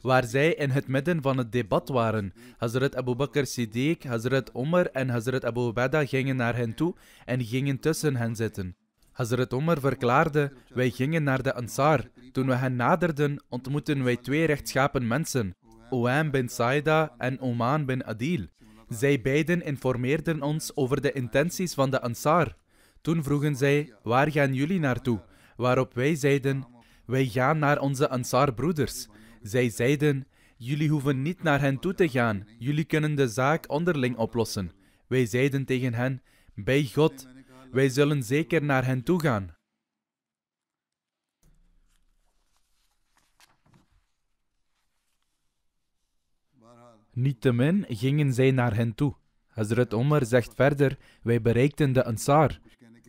waar zij in het midden van het debat waren. Hazrat Abu Bakr Siddiq, Hazrat Omar en Hazrat Abu Ubada gingen naar hen toe en gingen tussen hen zitten. Hazrat Omar verklaarde: Wij gingen naar de Ansar. Toen we hen naderden, ontmoetten wij twee rechtschapen mensen, Oam bin Saida en Oman bin Adil. Zij beiden informeerden ons over de intenties van de Ansar. Toen vroegen zij, waar gaan jullie naartoe? Waarop wij zeiden, wij gaan naar onze Ansar-broeders. Zij zeiden, jullie hoeven niet naar hen toe te gaan. Jullie kunnen de zaak onderling oplossen. Wij zeiden tegen hen, bij God, wij zullen zeker naar hen toe gaan. Niettemin gingen zij naar hen toe. Hazrat Omar zegt verder: Wij bereikten de Ansar.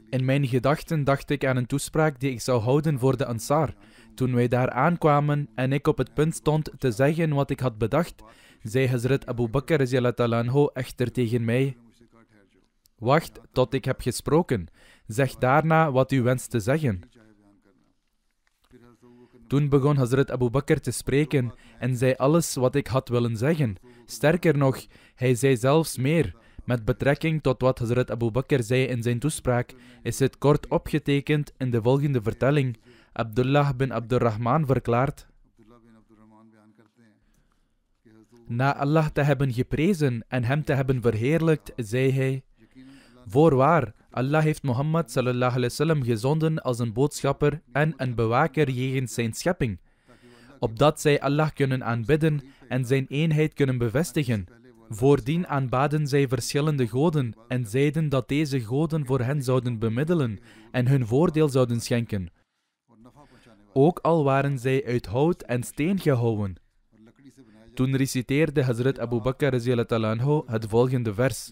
In mijn gedachten dacht ik aan een toespraak die ik zou houden voor de Ansar. Toen wij daar aankwamen en ik op het punt stond te zeggen wat ik had bedacht, zei Hazrat Abu Bakr anhu echter tegen mij: Wacht tot ik heb gesproken. Zeg daarna wat u wenst te zeggen. Toen begon Hazrat Abu Bakr te spreken en zei alles wat ik had willen zeggen. Sterker nog, hij zei zelfs meer. Met betrekking tot wat Hazrat Abu Bakr zei in zijn toespraak, is het kort opgetekend in de volgende vertelling. Abdullah bin Abdurrahman verklaart. Na Allah te hebben geprezen en hem te hebben verheerlijkt, zei hij. Voorwaar, Allah heeft Mohammed sallallahu alaihi wasallam gezonden als een boodschapper en een bewaker jegens zijn schepping, opdat zij Allah kunnen aanbidden en zijn eenheid kunnen bevestigen. Voordien aanbaden zij verschillende goden en zeiden dat deze goden voor hen zouden bemiddelen en hun voordeel zouden schenken. Ook al waren zij uit hout en steen gehouwen. Toen reciteerde Hazrat Abu Bakr het volgende vers.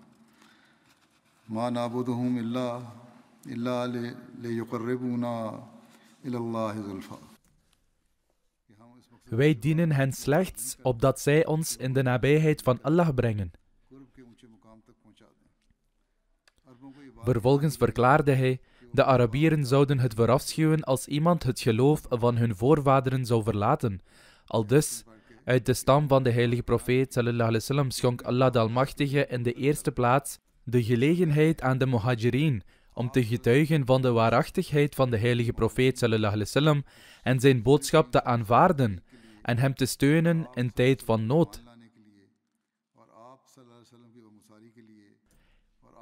Wij dienen hen slechts opdat zij ons in de nabijheid van Allah brengen. Vervolgens verklaarde hij: De Arabieren zouden het verafschuwen als iemand het geloof van hun voorvaderen zou verlaten. Aldus, uit de stam van de heilige profeet wasallam, schonk Allah de Almachtige in de eerste plaats de gelegenheid aan de muhajirin om te getuigen van de waarachtigheid van de heilige profeet sallallahu en zijn boodschap te aanvaarden en hem te steunen in tijd van nood.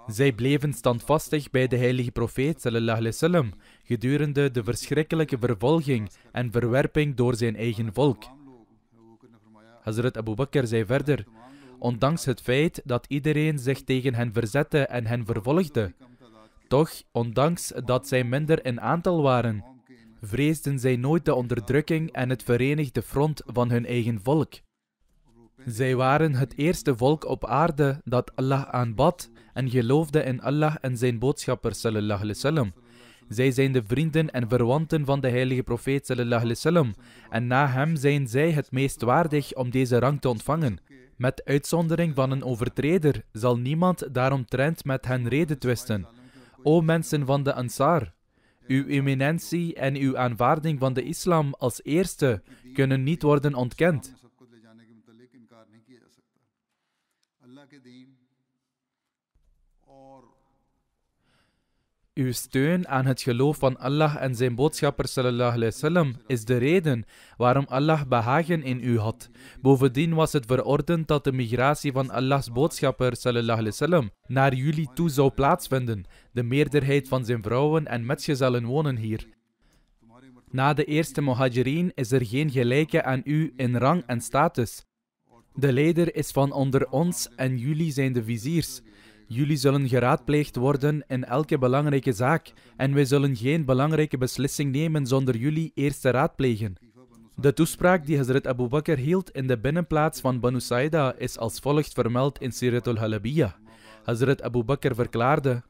Zij bleven standvastig bij de heilige profeet sallallahu gedurende de verschrikkelijke vervolging en verwerping door zijn eigen volk. Hazrat Abu Bakr zei verder: ondanks het feit dat iedereen zich tegen hen verzette en hen vervolgde. Toch, ondanks dat zij minder in aantal waren, vreesden zij nooit de onderdrukking en het verenigde front van hun eigen volk. Zij waren het eerste volk op aarde dat Allah aanbad en geloofde in Allah en zijn boodschapper sallallahu zij zijn de vrienden en verwanten van de heilige profeet sallallahu alaihi wasallam en na hem zijn zij het meest waardig om deze rang te ontvangen. Met uitzondering van een overtreder zal niemand daaromtrent met hen reden twisten. O mensen van de Ansar, uw eminentie en uw aanvaarding van de islam als eerste kunnen niet worden ontkend. Uw steun aan het geloof van Allah en zijn boodschapper sallallahu wasallam is de reden waarom Allah behagen in u had. Bovendien was het verordend dat de migratie van Allahs boodschapper sallallahu wasallam naar jullie toe zou plaatsvinden. De meerderheid van zijn vrouwen en metgezellen wonen hier. Na de eerste muhajirin is er geen gelijke aan u in rang en status. De leider is van onder ons en jullie zijn de viziers. Jullie zullen geraadpleegd worden in elke belangrijke zaak, en wij zullen geen belangrijke beslissing nemen zonder jullie eerst te raadplegen. De toespraak die Hazrat Abu Bakr hield in de binnenplaats van Banu Saida is als volgt vermeld in Siratul al Hazrat Abu Bakr verklaarde: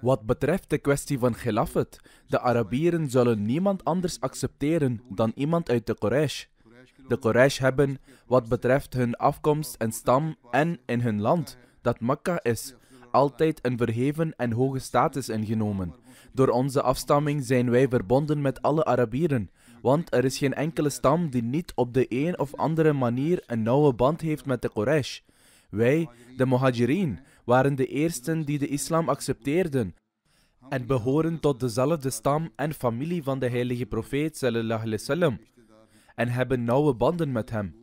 Wat betreft de kwestie van Khilafat, de Arabieren zullen niemand anders accepteren dan iemand uit de Quraysh. De Quraysh hebben, wat betreft hun afkomst en stam en in hun land, dat Makkah is, altijd een verheven en hoge status ingenomen. Door onze afstamming zijn wij verbonden met alle Arabieren, want er is geen enkele stam die niet op de een of andere manier een nauwe band heeft met de Quraysh. Wij, de Muhajirin, waren de eersten die de islam accepteerden en behoren tot dezelfde stam en familie van de heilige profeet sallallahu en hebben nauwe banden met hem.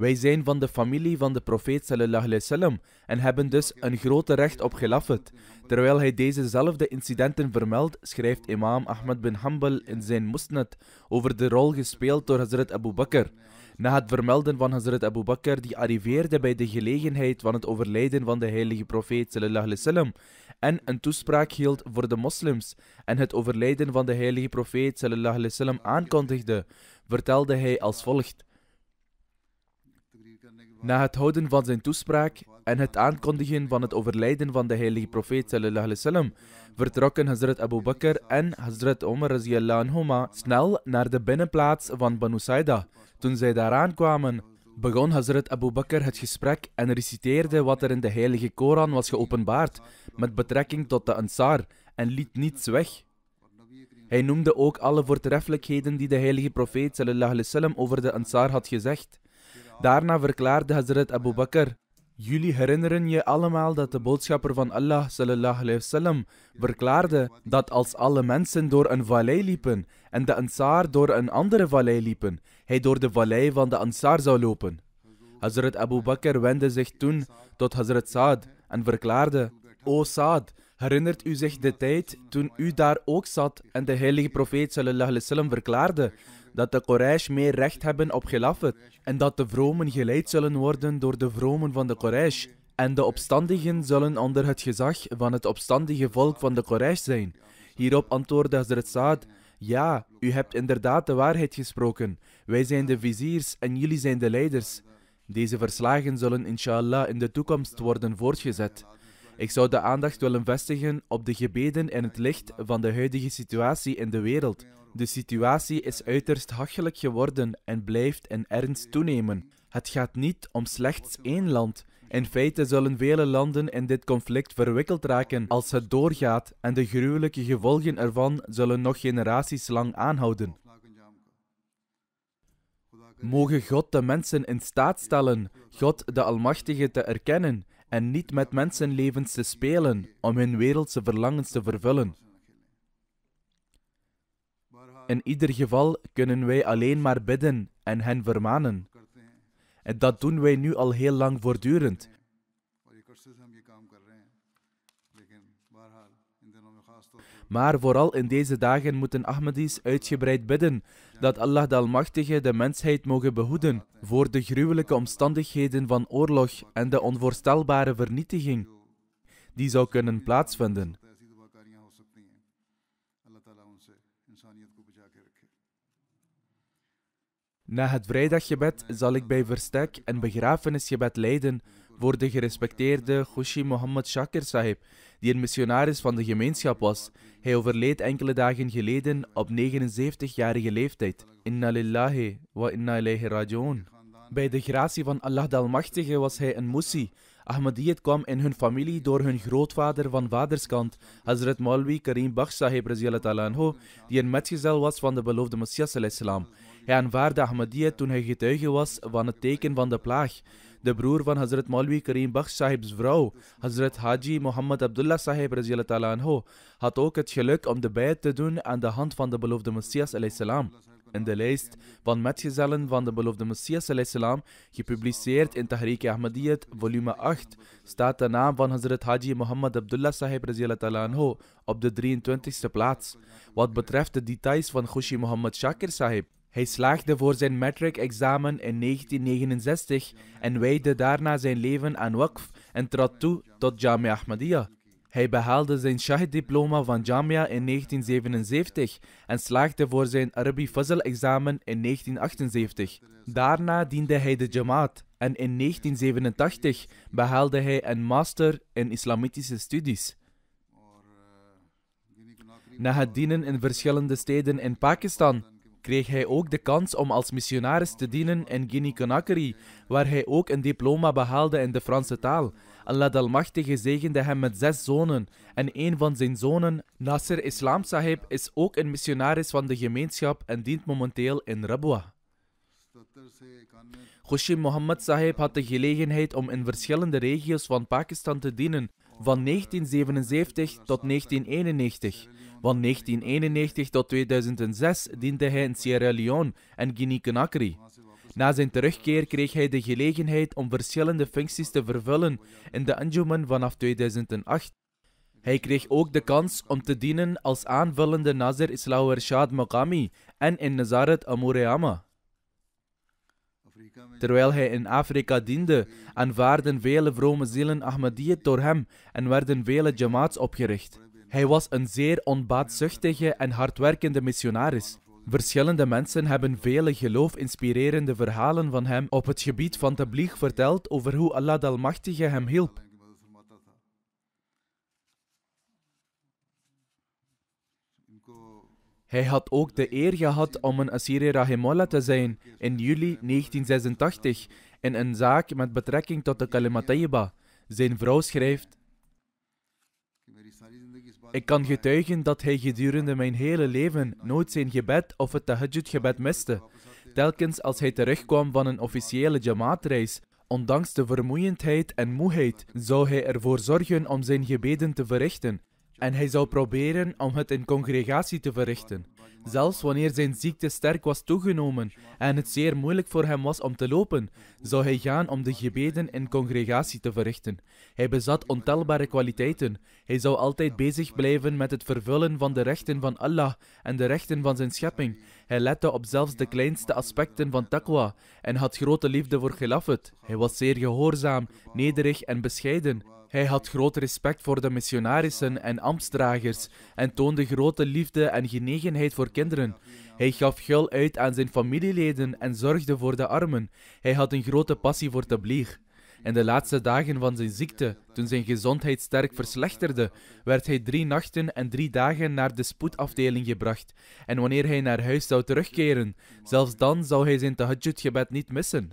Wij zijn van de familie van de profeet sallallahu en hebben dus een grote recht op gelaffet. Terwijl hij dezezelfde incidenten vermeldt, schrijft imam Ahmad bin Hanbal in zijn musnad over de rol gespeeld door Hazrat Abu Bakr. Na het vermelden van Hazrat Abu Bakr, die arriveerde bij de gelegenheid van het overlijden van de heilige profeet sallallahu alayhi wasallam en een toespraak hield voor de moslims en het overlijden van de heilige profeet sallallahu alayhi aankondigde, vertelde hij als volgt. Na het houden van zijn toespraak en het aankondigen van het overlijden van de heilige profeet sallam, vertrokken Hazrat Abu Bakr en Hazrat Omar anhuma snel naar de binnenplaats van Banu Saida. Toen zij daar aankwamen, begon Hazrat Abu Bakr het gesprek en reciteerde wat er in de heilige Koran was geopenbaard met betrekking tot de Ansar en liet niets weg. Hij noemde ook alle voortreffelijkheden die de heilige profeet sallam, over de Ansar had gezegd. Daarna verklaarde Hazrat Abu Bakr, jullie herinneren je allemaal dat de boodschapper van Allah sallallahu alayhi wasallam verklaarde dat als alle mensen door een vallei liepen en de Ansar door een andere vallei liepen, hij door de vallei van de Ansar zou lopen. Hazrat Abu Bakr wendde zich toen tot Hazrat Saad en verklaarde, O Saad, Herinnert u zich de tijd toen u daar ook zat en de heilige profeet sallallahu alaihi wasallam verklaarde dat de Quraysh meer recht hebben op gelafet en dat de vromen geleid zullen worden door de vromen van de Quraysh en de opstandigen zullen onder het gezag van het opstandige volk van de Quraysh zijn. Hierop antwoordde Hazrat Saad, ja, u hebt inderdaad de waarheid gesproken. Wij zijn de viziers en jullie zijn de leiders. Deze verslagen zullen inshallah in de toekomst worden voortgezet. Ik zou de aandacht willen vestigen op de gebeden in het licht van de huidige situatie in de wereld. De situatie is uiterst hachelijk geworden en blijft in ernst toenemen. Het gaat niet om slechts één land. In feite zullen vele landen in dit conflict verwikkeld raken als het doorgaat en de gruwelijke gevolgen ervan zullen nog generaties lang aanhouden. Mogen God de mensen in staat stellen, God de Almachtige te erkennen en niet met mensenlevens te spelen om hun wereldse verlangens te vervullen. In ieder geval kunnen wij alleen maar bidden en hen vermanen. En dat doen wij nu al heel lang voortdurend. Maar vooral in deze dagen moeten Ahmadis uitgebreid bidden dat Allah de Almachtige de mensheid mogen behoeden voor de gruwelijke omstandigheden van oorlog en de onvoorstelbare vernietiging die zou kunnen plaatsvinden. Na het vrijdaggebed zal ik bij verstek en begrafenisgebed leiden voor de gerespecteerde Khushi Mohammed Shakir Sahib, die een missionaris van de gemeenschap was. Hij overleed enkele dagen geleden op 79-jarige leeftijd. Inna lillahi wa inna ilayhi raji'un. Bij de gratie van Allah de Almachtige was hij een Musi. Ahmadiyyat kwam in hun familie door hun grootvader van vaderskant, Hazrat Malwi Karim Bakh Sahib, die een metgezel was van de beloofde Messias al-Islam. Hij aanvaarde Ahmadiyya toen hij getuige was van het teken van de plaag. De broer van Hazrat Malwi Karim Bakh Sahib's vrouw, Hazrat Haji Muhammad Abdullah Sahib had ook het geluk om de bijt te doen aan de hand van de beloofde Messias In de lijst van metgezellen van de beloofde Messias salam, gepubliceerd in Tahrik Ahmadiyyat, volume 8, staat de naam van Hazrat Haji Muhammad Abdullah Sahib anh op de 23e plaats. Wat betreft de details van Khushi Muhammad Shakir Sahib, hij slaagde voor zijn matric examen in 1969 en wijdde daarna zijn leven aan wakf en trad toe tot Jamia Ahmadiyya. Hij behaalde zijn Shahid-diploma van Jamia in 1977 en slaagde voor zijn Arabi Fazl-examen in 1978. Daarna diende hij de Jamaat en in 1987 behaalde hij een master in islamitische studies. Na het dienen in verschillende steden in Pakistan kreeg hij ook de kans om als missionaris te dienen in Guinea-Conakry, waar hij ook een diploma behaalde in de Franse taal. Allah de Almachtige zegende hem met zes zonen en een van zijn zonen, Nasser Islam Sahib, is ook een missionaris van de gemeenschap en dient momenteel in Rabwa. Khushi Mohammed Sahib had de gelegenheid om in verschillende regio's van Pakistan te dienen van 1977 tot 1991. Van 1991 tot 2006 diende hij in Sierra Leone en Guinea-Conakry. Na zijn terugkeer kreeg hij de gelegenheid om verschillende functies te vervullen in de Anjuman vanaf 2008. Hij kreeg ook de kans om te dienen als aanvullende Nazir Islahu Shad Makami en in Nazareth Amureyama. Terwijl hij in Afrika diende, aanvaarden vele vrome zielen Ahmadiyyat door hem en werden vele jamaats opgericht. Hij was een zeer onbaatzuchtige en hardwerkende missionaris. Verschillende mensen hebben vele geloof-inspirerende verhalen van hem op het gebied van tabligh verteld over hoe Allah de Almachtige hem hielp. Hij had ook de eer gehad om een Assyrië Rahimullah te zijn in juli 1986 in een zaak met betrekking tot de Kalima Zijn vrouw schrijft: Ik kan getuigen dat hij gedurende mijn hele leven nooit zijn gebed of het tahajjud-gebed miste. Telkens als hij terugkwam van een officiële jamaatreis, ondanks de vermoeiendheid en moeheid, zou hij ervoor zorgen om zijn gebeden te verrichten en hij zou proberen om het in congregatie te verrichten. Zelfs wanneer zijn ziekte sterk was toegenomen en het zeer moeilijk voor hem was om te lopen, zou hij gaan om de gebeden in congregatie te verrichten. Hij bezat ontelbare kwaliteiten. Hij zou altijd bezig blijven met het vervullen van de rechten van Allah en de rechten van zijn schepping. Hij lette op zelfs de kleinste aspecten van takwa en had grote liefde voor gelafet. Hij was zeer gehoorzaam, nederig en bescheiden. Hij had groot respect voor de missionarissen en ambtsdragers en toonde grote liefde en genegenheid voor kinderen. Hij gaf gul uit aan zijn familieleden en zorgde voor de armen. Hij had een grote passie voor tablier. In de laatste dagen van zijn ziekte, toen zijn gezondheid sterk verslechterde, werd hij drie nachten en drie dagen naar de spoedafdeling gebracht. En wanneer hij naar huis zou terugkeren, zelfs dan zou hij zijn tahajjud-gebed niet missen.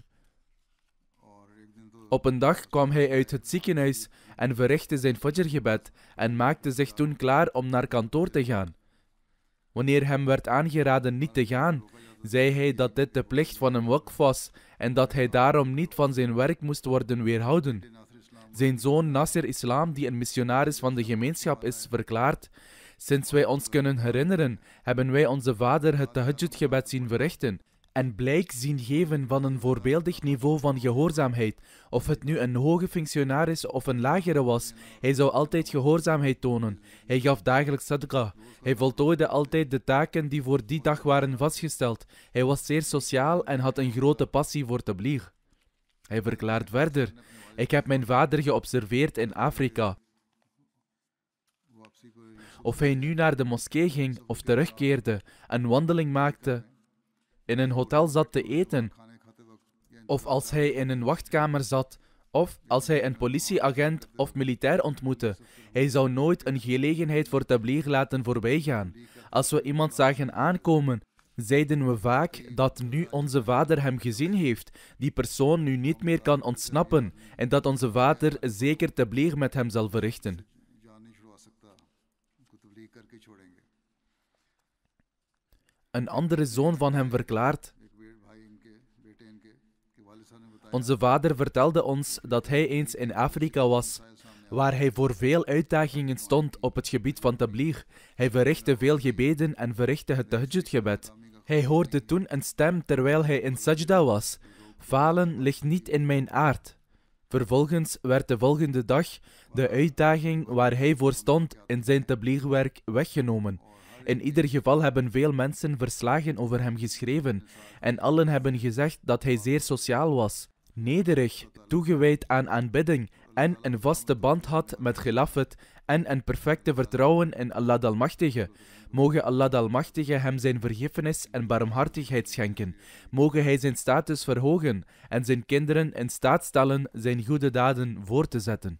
Op een dag kwam hij uit het ziekenhuis en verrichtte zijn fajrgebed en maakte zich toen klaar om naar kantoor te gaan. Wanneer hem werd aangeraden niet te gaan, zei hij dat dit de plicht van een wok was en dat hij daarom niet van zijn werk moest worden weerhouden. Zijn zoon Nasser Islam, die een missionaris van de gemeenschap is, verklaart: Sinds wij ons kunnen herinneren, hebben wij onze vader het tahajjud-gebed zien verrichten en blijk zien geven van een voorbeeldig niveau van gehoorzaamheid. Of het nu een hoge functionaris of een lagere was, hij zou altijd gehoorzaamheid tonen. Hij gaf dagelijks sadqa. Hij voltooide altijd de taken die voor die dag waren vastgesteld. Hij was zeer sociaal en had een grote passie voor tabligh. Hij verklaart verder: Ik heb mijn vader geobserveerd in Afrika. Of hij nu naar de moskee ging of terugkeerde, een wandeling maakte in een hotel zat te eten, of als hij in een wachtkamer zat, of als hij een politieagent of militair ontmoette. Hij zou nooit een gelegenheid voor tablier laten voorbijgaan. Als we iemand zagen aankomen, zeiden we vaak dat nu onze vader hem gezien heeft, die persoon nu niet meer kan ontsnappen en dat onze vader zeker tablier met hem zal verrichten. een andere zoon van hem verklaart. Onze vader vertelde ons dat hij eens in Afrika was, waar hij voor veel uitdagingen stond op het gebied van tabligh. Hij verrichtte veel gebeden en verrichtte het Tahjud-gebed. Hij hoorde toen een stem terwijl hij in sajda was. Falen ligt niet in mijn aard. Vervolgens werd de volgende dag de uitdaging waar hij voor stond in zijn tablierwerk weggenomen. In ieder geval hebben veel mensen verslagen over hem geschreven en allen hebben gezegd dat hij zeer sociaal was, nederig, toegewijd aan aanbidding en een vaste band had met gelafet en een perfecte vertrouwen in Allah de Almachtige. Mogen Allah de Almachtige hem zijn vergiffenis en barmhartigheid schenken. Mogen hij zijn status verhogen en zijn kinderen in staat stellen zijn goede daden voor te zetten.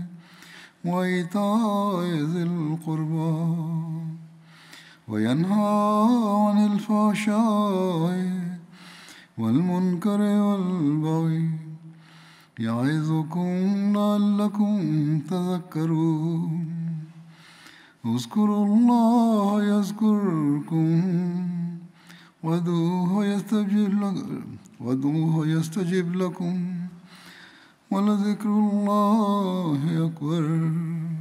وإيتاء ذي القربى وينهى عن الفحشاء والمنكر والبغي يعظكم لعلكم تذكرون اذكروا الله يذكركم وادعوه يستجب يستجب لكم ولذكر الله أكبر